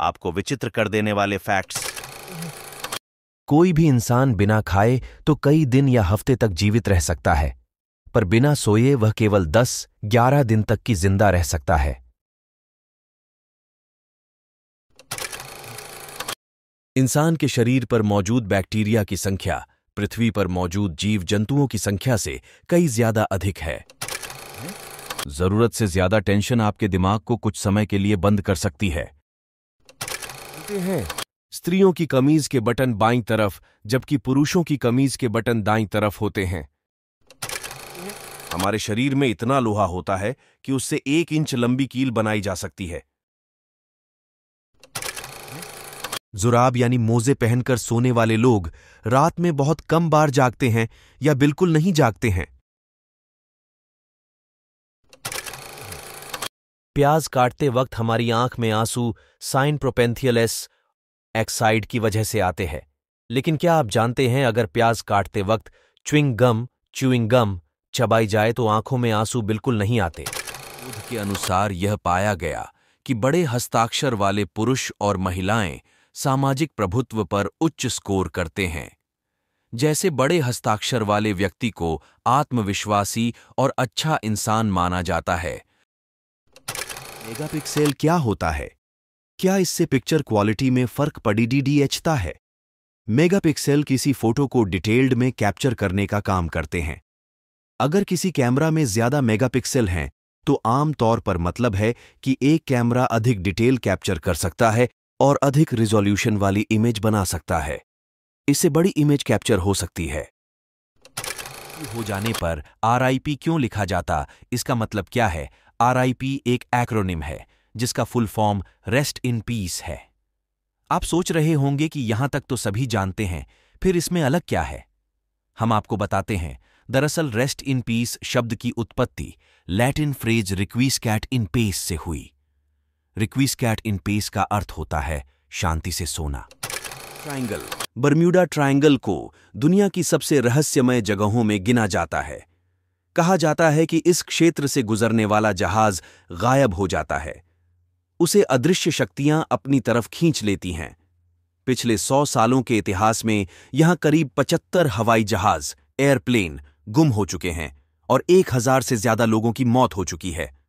आपको विचित्र कर देने वाले फैक्ट्स कोई भी इंसान बिना खाए तो कई दिन या हफ्ते तक जीवित रह सकता है पर बिना सोए वह केवल 10-11 दिन तक की जिंदा रह सकता है इंसान के शरीर पर मौजूद बैक्टीरिया की संख्या पृथ्वी पर मौजूद जीव जंतुओं की संख्या से कई ज्यादा अधिक है जरूरत से ज्यादा टेंशन आपके दिमाग को कुछ समय के लिए बंद कर सकती है करते हैं स्त्रियों की कमीज के बटन बाईं तरफ जबकि पुरुषों की कमीज के बटन दाईं तरफ होते हैं हमारे शरीर में इतना लोहा होता है कि उससे एक इंच लंबी कील बनाई जा सकती है जुराब यानी मोजे पहनकर सोने वाले लोग रात में बहुत कम बार जागते हैं या बिल्कुल नहीं जागते हैं प्याज काटते वक्त हमारी आंख में आंसू साइन प्रोपेंथियलेस एक्साइड की वजह से आते हैं लेकिन क्या आप जानते हैं अगर प्याज काटते वक्त च्विंग गम च्यूइंग गम चबाई जाए तो आंखों में आंसू बिल्कुल नहीं आते शोध के अनुसार यह पाया गया कि बड़े हस्ताक्षर वाले पुरुष और महिलाएं सामाजिक प्रभुत्व पर उच्च स्कोर करते हैं जैसे बड़े हस्ताक्षर वाले व्यक्ति को आत्मविश्वासी और अच्छा इंसान माना जाता है मेगापिक्सेल क्या होता है क्या इससे पिक्चर क्वालिटी में फ़र्क पड़ी डीडीएचता है मेगापिक्सेल किसी फोटो को डिटेल्ड में कैप्चर करने का काम करते हैं अगर किसी कैमरा में ज़्यादा मेगापिक्सेल हैं तो आम तौर पर मतलब है कि एक कैमरा अधिक डिटेल कैप्चर कर सकता है और अधिक रिजोल्यूशन वाली इमेज बना सकता है इससे बड़ी इमेज कैप्चर हो सकती है हो जाने पर आरआईपी क्यों लिखा जाता इसका मतलब क्या है आरआईपी एक एक्रोनिम है जिसका full form rest in peace है आप सोच रहे होंगे कि यहां तक तो सभी जानते हैं फिर इसमें अलग क्या है हम आपको बताते हैं दरअसल रेस्ट इन पीस शब्द की उत्पत्ति लैटिन फ्रेज रिक्वीस कैट इन पेस से हुई रिक्वीस कैट इन पेस का अर्थ होता है शांति से सोना ट्राइंगल बर्म्यूडा ट्राइंगल को दुनिया की सबसे रहस्यमय जगहों में गिना जाता है कहा जाता है कि इस क्षेत्र से गुजरने वाला जहाज गायब हो जाता है उसे अदृश्य शक्तियां अपनी तरफ खींच लेती हैं पिछले सौ सालों के इतिहास में यहां करीब पचहत्तर हवाई जहाज एयरप्लेन गुम हो चुके हैं और एक हजार से ज्यादा लोगों की मौत हो चुकी है